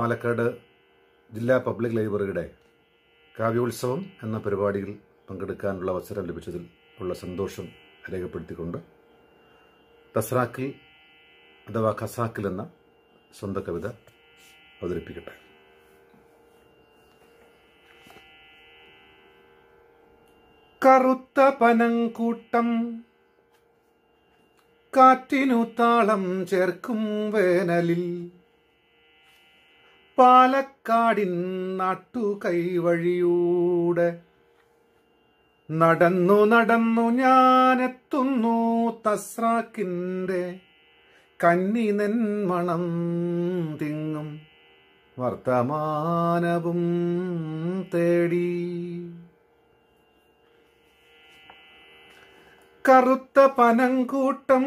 പാലക്കാട് ജില്ലാ പബ്ലിക് ലൈബ്രറിയുടെ കാവ്യോത്സവം എന്ന പരിപാടിയിൽ പങ്കെടുക്കാനുള്ള അവസരം ലഭിച്ചതിൽ ഉള്ള സന്തോഷം രേഖപ്പെടുത്തിക്കൊണ്ട് തസ്രാക്കിൽ അഥവാ ഖസാക്കിൽ എന്ന സ്വന്തം കവിത അവതരിപ്പിക്കട്ടെ കറുത്ത പനങ്കൂട്ടം കാറ്റിനു താളം ചേർക്കും വേനലിൽ പാലക്കാടിൻ നാട്ടു കൈവഴിയൂടെ നടന്നു നടന്നു ഞാനെത്തുന്നു തസ്രാക്കിൻ്റെ കന്നി നെന്മണം തിങ്ങും വർത്തമാനവും തേടി കറുത്ത പനങ്കൂട്ടം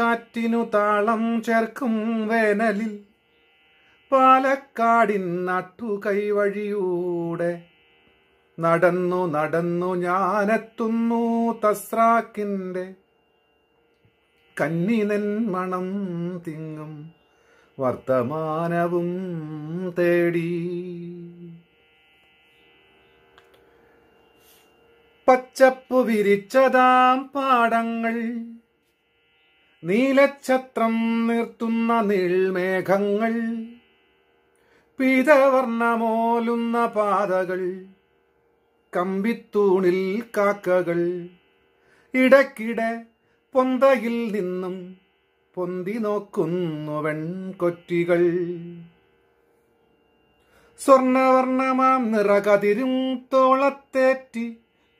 കാറ്റിനു താളം ചേർക്കും വേനലിൽ പാലക്കാടിൻ കൈവഴിയൂടെ നടന്നു നടന്നു ഞാനെത്തുന്നു തസ്രാക്കിൻ്റെ കന്നിനൻ മണം തിങ്ങും വർത്തമാനവും തേടി പച്ചപ്പു വിരിച്ചതാം പാടങ്ങൾ നീലച്ഛത്രം നിർത്തുന്ന നീൾമേഘങ്ങൾ പീതവർണമോലുന്ന പാതകൾ കമ്പിത്തൂണിൽ കാക്കകൾ ഇടക്കിടെ പൊന്തയിൽ നിന്നും പൊന്തി നോക്കുന്നു വെൺകൊറ്റികൾ സ്വർണവർണമാം നിറകതിരും തോളത്തേറ്റി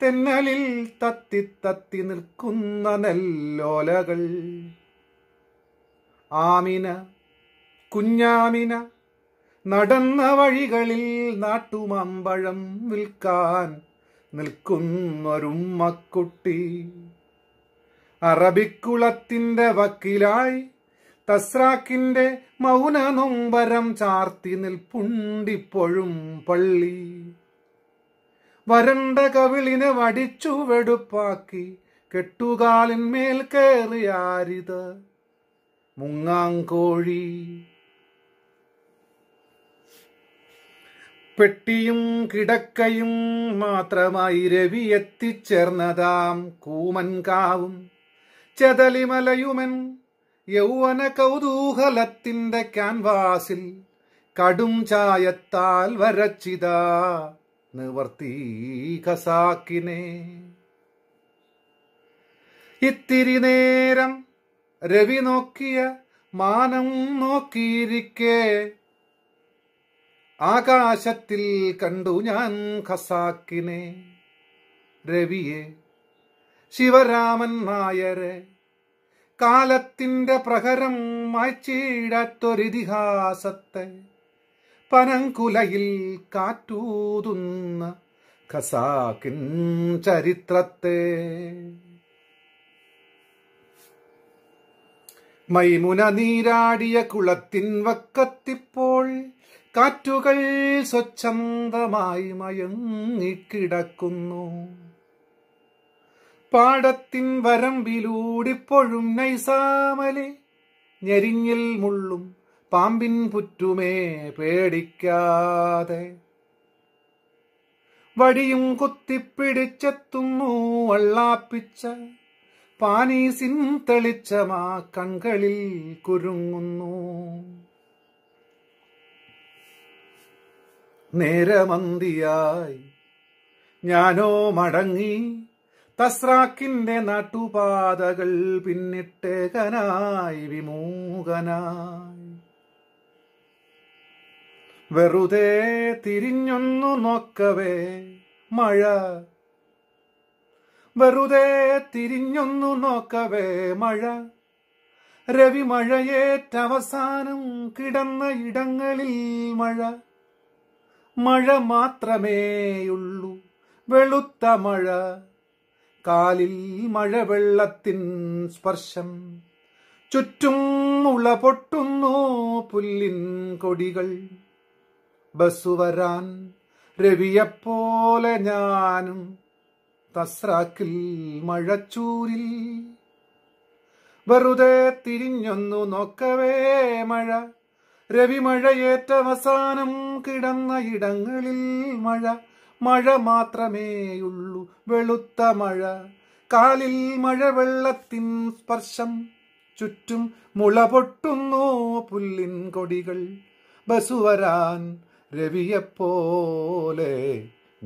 തെന്നലിൽ തത്തി തത്തി നിൽക്കുന്ന നെല്ലോലകൾ ആമിന കുഞ്ഞാമിന നടന്ന വഴികളിൽ നാട്ടുമാമ്പഴം വിൽക്കാൻ നിൽക്കുന്നൊരുമ്മക്കുട്ടി അറബിക്കുളത്തിന്റെ വക്കിലായി തസ്രാക്കിന്റെ മൗന നൊമ്പരം ചാർത്തി നിൽപ്പുണ്ടിപ്പോഴും പള്ളി വരണ്ട കവിളിനെ വടിച്ചു വെടുപ്പാക്കി കെട്ടുകാലിന്മേൽ കയറിയാരിത് മുങ്ങാങ്കോഴി പെട്ടിയും കിടക്കയും മാത്രമായി രവി എത്തിച്ചേർന്നതാം കൂമൻകാവും ചെതലിമലയുമൻ യൗവന കൗതൂഹലത്തിന്റെ ക്യാൻവാസിൽ കടും ചായത്താൽ വരച്ചിതാ നിവർത്തി ഇത്തിരി നേരം രവി നോക്കിയ മാനം നോക്കിയിരിക്കേ ആകാശത്തിൽ കണ്ടു ഞാൻ ഖസാക്കിനെ രവിയെ ശിവരാമൻ നായരെ കാലത്തിൻ്റെ പ്രഹരം മായ്ച്ചിടത്തൊരിതിഹാസത്തെ പനങ്കുലയിൽ കാറ്റൂതുന്ന ഖസാക്കിൻ ചരിത്രത്തെ മൈമുന നീരാടിയ കുളത്തിൻ വക്കത്തിപ്പോൾ കാറ്റുകൾ സ്വച്ഛന്തമായി മയങ്ങിക്കിടക്കുന്നു പാടത്തിൻ വരമ്പിലൂടിപ്പോഴും നൈസാമലെ ഞെരിഞ്ഞിൽ മുള്ളും പാമ്പിൻ പുറ്റുമേ പേടിക്കാതെ വടിയും കുത്തിപ്പിടിച്ചെത്തുന്നു വള്ളാപ്പിച്ച പാനീസിൻ തെളിച്ചമാ കൺകളിൽ കുരുങ്ങുന്നു നേരമന്തിയായി ഞാനോ മടങ്ങി തസ്രാക്കിന്റെ നാട്ടുപാതകൾ പിന്നിട്ടേകനായി വിമൂകനായി വെറുതെ തിരിഞ്ഞൊന്നു നോക്കവേ മഴ വെറുതെ തിരിഞ്ഞൊന്നു നോക്കവേ മഴ രവിമഴയേറ്റവസാനം കിടന്ന ഇടങ്ങളിൽ മഴ മഴ മാത്രമേയുള്ളൂ വെളുത്ത മഴ കാലിൽ മഴവെള്ളത്തിൻ സ്പർശം ചുറ്റും ഉള പൊട്ടുന്നു പുല്ലിൻ കൊടികൾ ബസ്സു വരാൻ രവിയെപ്പോലെ ഞാനും തസ്രാക്കിൽ മഴച്ചൂരിൽ വെറുതെ തിരിഞ്ഞൊന്നു നോക്കവേ മഴ രവിമഴയേറ്റവസാനം കിടന്ന ഇടങ്ങളിൽ മഴ മഴ മാത്രമേയുള്ളു വെളുത്ത മഴ കാലിൽ മഴവെള്ളത്തിൻ സ്പർശം ചുറ്റും മുള പൊട്ടുന്നു പുല്ലിൻ കൊടികൾ ബസുവരാൻ രവിയെപ്പോലെ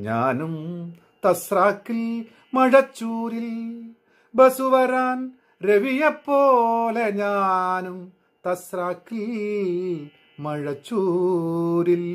ഞാനും തസ്രാക്കിൽ മഴച്ചൂരിൽ ബസുവരാൻ രവിയെപ്പോലെ ഞാനും തസ്രാക്കി മഴച്ചൂരിൽ